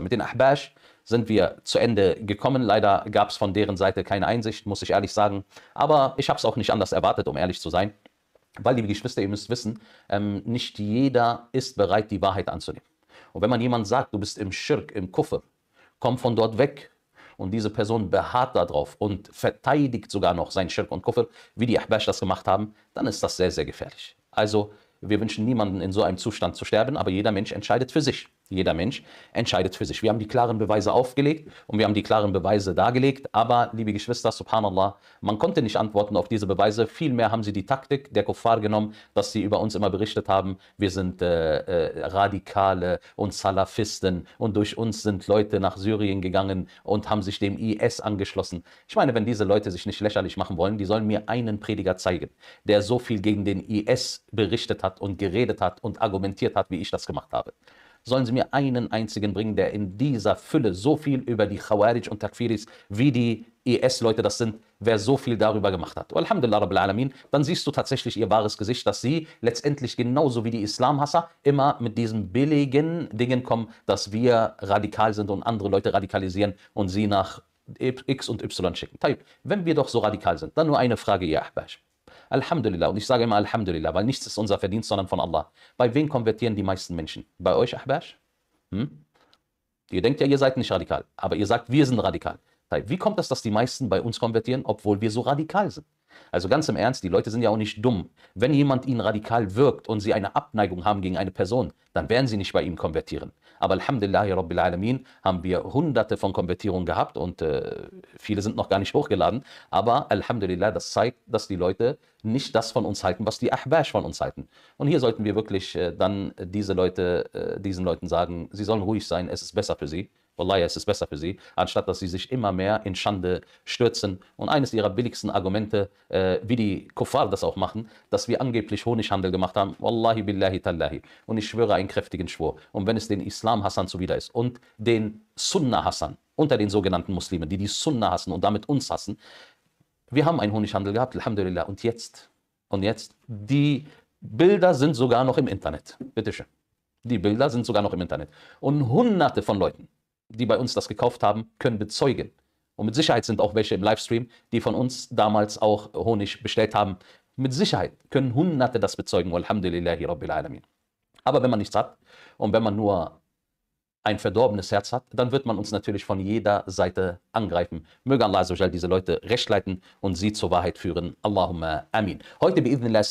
Mit den Ahbash sind wir zu Ende gekommen. Leider gab es von deren Seite keine Einsicht, muss ich ehrlich sagen. Aber ich habe es auch nicht anders erwartet, um ehrlich zu sein. Weil, liebe Geschwister, ihr müsst wissen, ähm, nicht jeder ist bereit, die Wahrheit anzunehmen. Und wenn man jemand sagt, du bist im Schirk, im Kuffer, komm von dort weg, und diese Person beharrt darauf und verteidigt sogar noch sein Schirk und Kufr, wie die Ahbash das gemacht haben, dann ist das sehr, sehr gefährlich. Also, wir wünschen niemanden in so einem Zustand zu sterben, aber jeder Mensch entscheidet für sich jeder Mensch, entscheidet für sich. Wir haben die klaren Beweise aufgelegt und wir haben die klaren Beweise dargelegt. Aber, liebe Geschwister, subhanallah, man konnte nicht antworten auf diese Beweise. Vielmehr haben sie die Taktik der Kuffar genommen, dass sie über uns immer berichtet haben, wir sind äh, äh, Radikale und Salafisten und durch uns sind Leute nach Syrien gegangen und haben sich dem IS angeschlossen. Ich meine, wenn diese Leute sich nicht lächerlich machen wollen, die sollen mir einen Prediger zeigen, der so viel gegen den IS berichtet hat und geredet hat und argumentiert hat, wie ich das gemacht habe sollen Sie mir einen einzigen bringen, der in dieser Fülle so viel über die Khawarij und Takfiris, wie die IS-Leute e das sind, wer so viel darüber gemacht hat. Alhamdulillah Rabbil Alamin, dann siehst du tatsächlich ihr wahres Gesicht, dass sie letztendlich genauso wie die Islamhasser immer mit diesen billigen Dingen kommen, dass wir radikal sind und andere Leute radikalisieren und sie nach X und Y schicken. Wenn wir doch so radikal sind, dann nur eine Frage, ihr Ahbash. Alhamdulillah. Und ich sage immer Alhamdulillah, weil nichts ist unser Verdienst, sondern von Allah. Bei wem konvertieren die meisten Menschen? Bei euch, Ahbash? Hm? Ihr denkt ja, ihr seid nicht radikal, aber ihr sagt, wir sind radikal. Wie kommt es, dass die meisten bei uns konvertieren, obwohl wir so radikal sind? Also ganz im Ernst, die Leute sind ja auch nicht dumm. Wenn jemand ihnen radikal wirkt und sie eine Abneigung haben gegen eine Person, dann werden sie nicht bei ihm konvertieren. Aber Alhamdulillah, Rabbil Alamin, haben wir hunderte von Konvertierungen gehabt und äh, viele sind noch gar nicht hochgeladen. Aber Alhamdulillah, das zeigt, dass die Leute nicht das von uns halten, was die Ahbash von uns halten. Und hier sollten wir wirklich äh, dann diese Leute, äh, diesen Leuten sagen, sie sollen ruhig sein, es ist besser für sie. Wallahi, es ist besser für sie, anstatt dass sie sich immer mehr in Schande stürzen. Und eines ihrer billigsten Argumente, äh, wie die Kuffar das auch machen, dass wir angeblich Honighandel gemacht haben. Wallahi billahi tallahi. Und ich schwöre einen kräftigen Schwur. Und wenn es den Islam-Hassan zuwider ist und den Sunna-Hassan unter den sogenannten Muslimen, die die Sunna hassen und damit uns hassen, wir haben einen Honighandel gehabt, Alhamdulillah. Und jetzt, und jetzt, die Bilder sind sogar noch im Internet. Bitteschön. Die Bilder sind sogar noch im Internet. Und hunderte von Leuten die bei uns das gekauft haben, können bezeugen. Und mit Sicherheit sind auch welche im Livestream, die von uns damals auch Honig bestellt haben. Mit Sicherheit können Hunderte das bezeugen. Alhamdulillahi Rabbil Alamin. Aber wenn man nichts hat und wenn man nur ein verdorbenes Herz hat, dann wird man uns natürlich von jeder Seite angreifen. Möge Allah diese Leute recht leiten und sie zur Wahrheit führen. Allahumma amin. Heute beidnillah